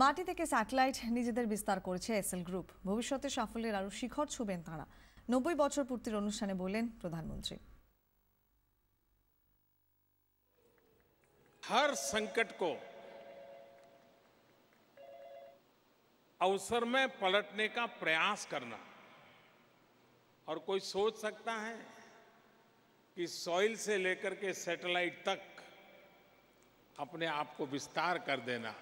মাটি থেকে স্যাটেলাইট নিজেদের বিস্তার করেছে এসএল গ্রুপ ভবিষ্যতে সাফল্যের আরও শিখর ছুবেন তাঁরা নব্বই বছর পূর্তির অনুষ্ঠানে বললেন প্রধানমন্ত্রী हर संकट को अवसर में पलटने का प्रयास करना और कोई सोच सकता है कि सॉइल से लेकर के सैटेलाइट तक अपने आप को विस्तार कर देना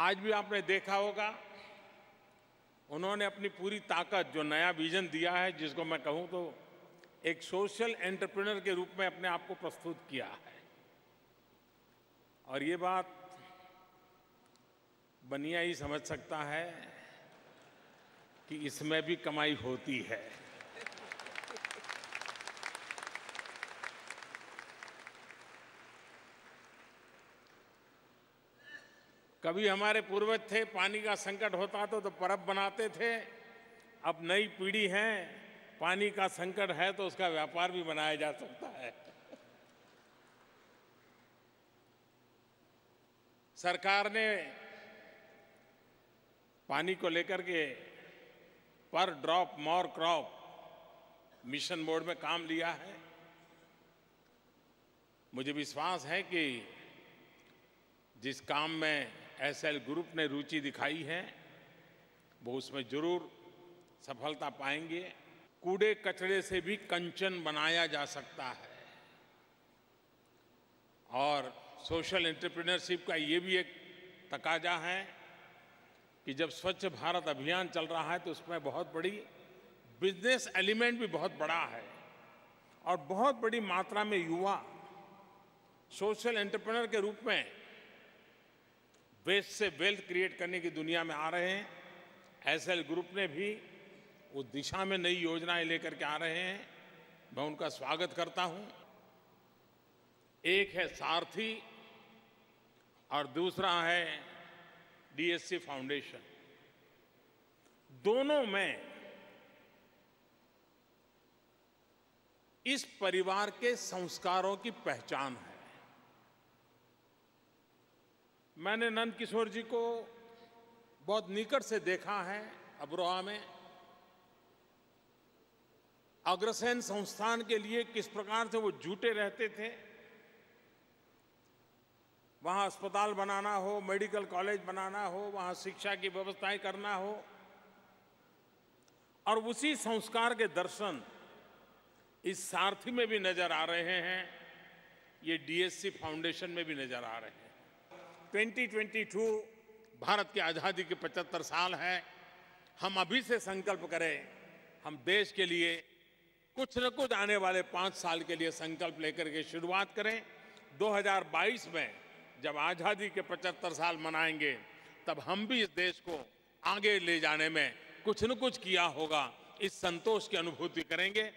आज भी आपने देखा होगा उन्होंने अपनी पूरी ताकत जो नया विजन दिया है जिसको मैं कहूं तो एक सोशल एंटरप्रेनर के रूप में अपने आप को प्रस्तुत किया है और ये बात बनिया ही समझ सकता है कि इसमें भी कमाई होती है कभी हमारे पूर्वज थे पानी का संकट होता तो तो परब बनाते थे अब नई पीढ़ी है पानी का संकट है तो उसका व्यापार भी बनाया जा सकता है सरकार ने पानी को लेकर के पर drop more crop mission mode में काम लिया है मुझे विश्वास है कि जिस काम में एसएल ग्रुप ने रुचि दिखाई है वो उसमें जरूर सफलता पाएंगे कूड़े कचरे से भी कंचन बनाया जा सकता है और सोशल एंटरप्रेन्योरशिप का ये भी एक तकाजा है कि जब स्वच्छ भारत अभियान चल रहा है तो उसमें बहुत बड़ी बिजनेस एलिमेंट भी बहुत बड़ा है और बहुत बड़ी मात्रा में युवा सोशल एंटरप्रेनर के रूप में वेस्ट से वेल्थ क्रिएट करने की दुनिया में आ रहे हैं एसएल ग्रुप ने भी उस दिशा में नई योजनाएं लेकर के आ रहे हैं मैं उनका स्वागत करता हूं एक है सारथी और दूसरा है डीएससी फाउंडेशन दोनों में इस परिवार के संस्कारों की पहचान है मैंने नंद किशोर जी को बहुत निकट से देखा है अबरोहा में अग्रसेन संस्थान के लिए किस प्रकार से वो जुटे रहते थे वहाँ अस्पताल बनाना हो मेडिकल कॉलेज बनाना हो वहाँ शिक्षा की व्यवस्थाएं करना हो और उसी संस्कार के दर्शन इस सारथी में भी नजर आ रहे हैं ये डीएससी फाउंडेशन में भी नजर आ रहे हैं 2022 भारत की आज़ादी के 75 साल हैं हम अभी से संकल्प करें हम देश के लिए कुछ न कुछ आने वाले पाँच साल के लिए संकल्प लेकर के शुरुआत करें 2022 में जब आज़ादी के 75 साल मनाएंगे तब हम भी इस देश को आगे ले जाने में कुछ न कुछ किया होगा इस संतोष की अनुभूति करेंगे